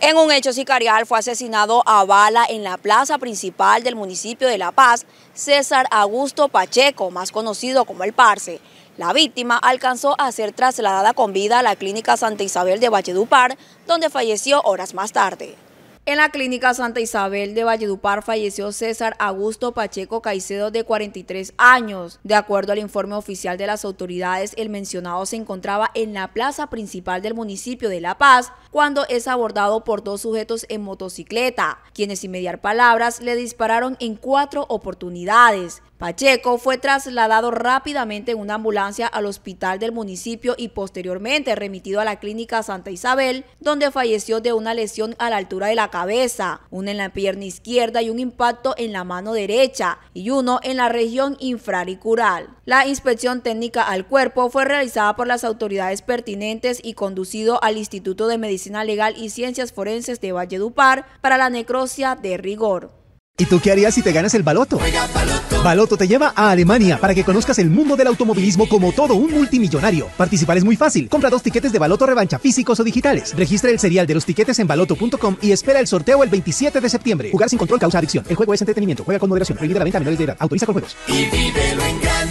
En un hecho sicarial fue asesinado a bala en la plaza principal del municipio de La Paz, César Augusto Pacheco, más conocido como el Parce. La víctima alcanzó a ser trasladada con vida a la clínica Santa Isabel de Valledupar, donde falleció horas más tarde. En la clínica Santa Isabel de Valledupar falleció César Augusto Pacheco Caicedo de 43 años. De acuerdo al informe oficial de las autoridades, el mencionado se encontraba en la plaza principal del municipio de La Paz cuando es abordado por dos sujetos en motocicleta, quienes sin mediar palabras le dispararon en cuatro oportunidades. Pacheco fue trasladado rápidamente en una ambulancia al hospital del municipio y posteriormente remitido a la clínica Santa Isabel, donde falleció de una lesión a la altura de la cabeza, una en la pierna izquierda y un impacto en la mano derecha y uno en la región infraricural. La inspección técnica al cuerpo fue realizada por las autoridades pertinentes y conducido al Instituto de Medicina Legal y Ciencias Forenses de Valledupar para la necrosia de rigor. ¿Y tú qué harías si te ganas el baloto? baloto? te lleva a Alemania para que conozcas el mundo del automovilismo como todo un multimillonario. Participar es muy fácil. Compra dos tiquetes de Baloto Revancha, físicos o digitales. Registra el serial de los tiquetes en baloto.com y espera el sorteo el 27 de septiembre. Jugar sin control causa adicción. El juego es entretenimiento. Juega con moderación. Prohibida la venta a menores de edad. Autoriza con juegos. Y